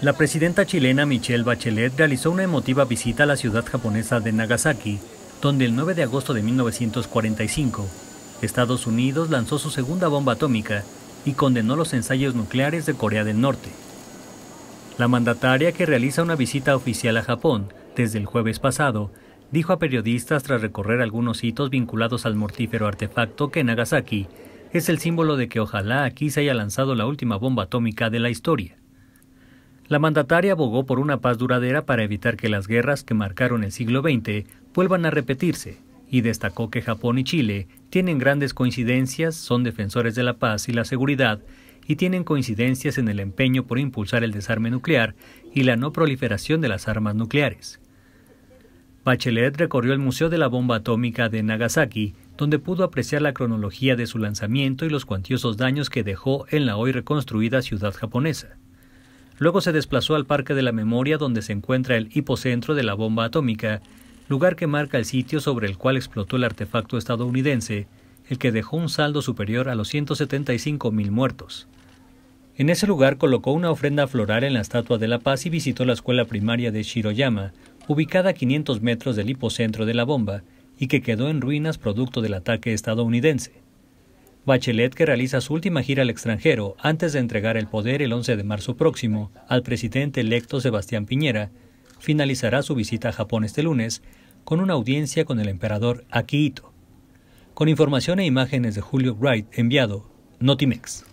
La presidenta chilena Michelle Bachelet realizó una emotiva visita a la ciudad japonesa de Nagasaki, donde el 9 de agosto de 1945, Estados Unidos lanzó su segunda bomba atómica y condenó los ensayos nucleares de Corea del Norte. La mandataria que realiza una visita oficial a Japón desde el jueves pasado, dijo a periodistas tras recorrer algunos hitos vinculados al mortífero artefacto que Nagasaki es el símbolo de que ojalá aquí se haya lanzado la última bomba atómica de la historia. La mandataria abogó por una paz duradera para evitar que las guerras que marcaron el siglo XX vuelvan a repetirse y destacó que Japón y Chile tienen grandes coincidencias, son defensores de la paz y la seguridad y tienen coincidencias en el empeño por impulsar el desarme nuclear y la no proliferación de las armas nucleares. Bachelet recorrió el Museo de la Bomba Atómica de Nagasaki, donde pudo apreciar la cronología de su lanzamiento y los cuantiosos daños que dejó en la hoy reconstruida ciudad japonesa. Luego se desplazó al Parque de la Memoria donde se encuentra el hipocentro de la bomba atómica, lugar que marca el sitio sobre el cual explotó el artefacto estadounidense, el que dejó un saldo superior a los mil muertos. En ese lugar colocó una ofrenda floral en la Estatua de la Paz y visitó la escuela primaria de Shiroyama, ubicada a 500 metros del hipocentro de la bomba, y que quedó en ruinas producto del ataque estadounidense. Bachelet, que realiza su última gira al extranjero antes de entregar el poder el 11 de marzo próximo al presidente electo Sebastián Piñera, finalizará su visita a Japón este lunes con una audiencia con el emperador Akihito. Con información e imágenes de Julio Wright, enviado Notimex.